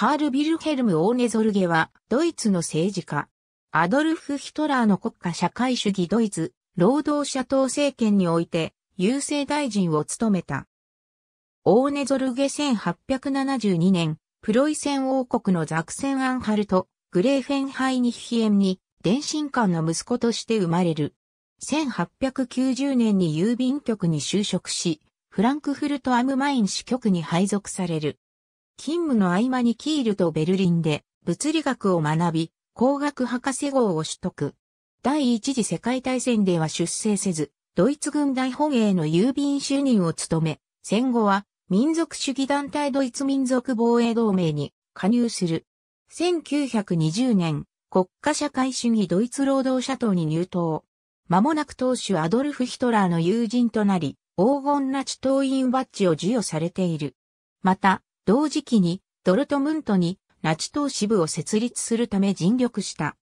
カール・ビルヘルム・オーネゾルゲは、ドイツの政治家。アドルフ・ヒトラーの国家社会主義ドイツ、労働者党政権において、郵政大臣を務めた。オーネゾルゲ1872年、プロイセン王国のザクセン・アンハルト、グレーフェンハイニヒエンに、電信官の息子として生まれる。1890年に郵便局に就職し、フランクフルト・アムマイン支局に配属される。勤務の合間にキールとベルリンで物理学を学び、工学博士号を取得。第一次世界大戦では出征せず、ドイツ軍大本営の郵便主任を務め、戦後は民族主義団体ドイツ民族防衛同盟に加入する。1920年、国家社会主義ドイツ労働者党に入党。間もなく党首アドルフ・ヒトラーの友人となり、黄金ナチ党員バッジを授与されている。また、同時期にドルトムントにナチ党支部を設立するため尽力した。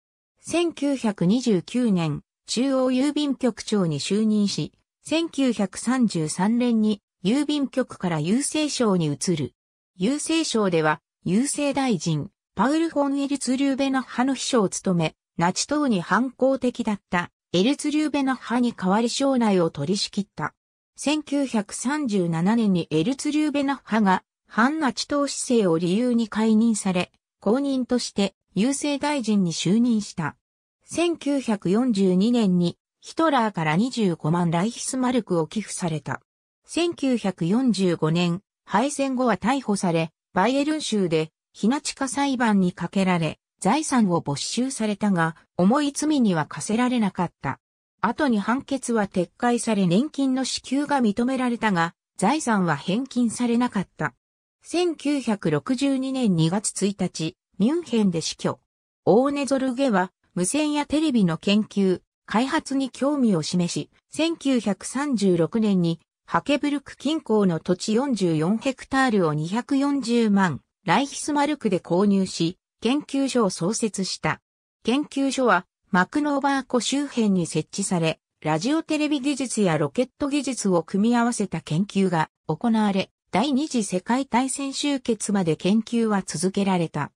1929年、中央郵便局長に就任し、1933年に郵便局から郵政省に移る。郵政省では、郵政大臣、パウル・フォン・エルツ・リューベナッハの秘書を務め、ナチ党に反抗的だったエルツ・リューベナッハに代わり省内を取り仕切った。1937年にエルツ・リューベナッハがンナチ党姿勢を理由に解任され、公認として郵政大臣に就任した。1942年にヒトラーから25万ライヒスマルクを寄付された。1945年、敗戦後は逮捕され、バイエルン州で、ひな地下裁判にかけられ、財産を没収されたが、重い罪には課せられなかった。後に判決は撤回され年金の支給が認められたが、財産は返金されなかった。1962年2月1日、ミュンヘンで死去。オーネ・ゾルゲは、無線やテレビの研究、開発に興味を示し、1936年に、ハケブルク近郊の土地44ヘクタールを240万、ライヒスマルクで購入し、研究所を創設した。研究所は、マクノーバー湖周辺に設置され、ラジオテレビ技術やロケット技術を組み合わせた研究が行われ、第二次世界大戦終結まで研究は続けられた。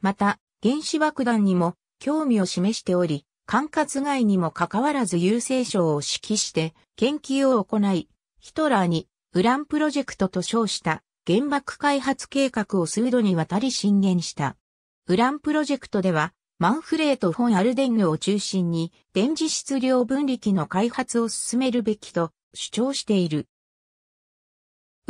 また、原子爆弾にも興味を示しており、管轄外にもかかわらず郵政省を指揮して研究を行い、ヒトラーにウランプロジェクトと称した原爆開発計画を数度にわたり進言した。ウランプロジェクトでは、マンフレート・フォン・アルデンヌを中心に電磁質量分離機の開発を進めるべきと主張している。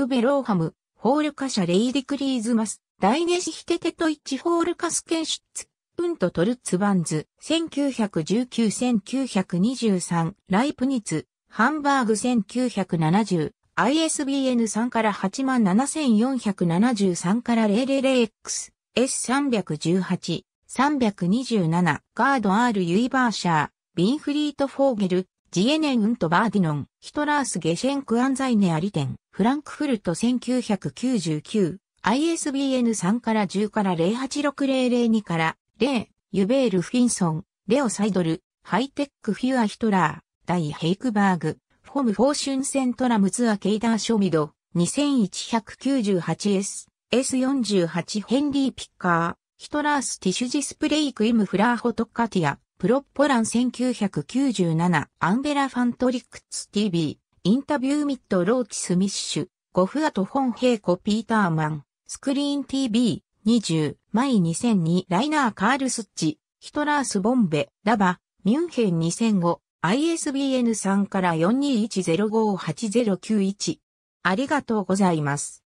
ウベローハム、ホールカシャレイディクリーズマス、大ゲシヒテテトイチホールカスケンシュツ、ウントトルツバンズ、1919-1923、ライプニツ、ハンバーグ1970、ISBN 3から87473から 000X、S318、327、ガード R ユイバーシャー、ビンフリート・フォーゲル、ジエネン・ウント・バーディノン、ヒトラース・ゲシェンク・アンザイネ・アリテン。フランクフルト1999、ISBN 3から10から086002から0、ユベール・フィンソン、レオ・サイドル、ハイテック・フュア・ヒトラー、ダイ・ヘイクバーグ、フォム・フォーシュンセントラムツア・ケイダー・ショミド、2198S、S48 ヘンリー・ピッカー、ヒトラース・ティシュ・ジスプレイ・クイム・フラーホト・カティア、プロッポラン1997、アンベラ・ファントリックツ TV、インタビューミット・ローチ・スミッシュ、ゴフアト・ン・ヘイコ・ピーターマン、スクリーン TV、20、マイ2002、ライナー・カールスッチ、ヒトラース・ボンベ、ラバ、ミュンヘン2005、ISBN 3から4210580991。ありがとうございます。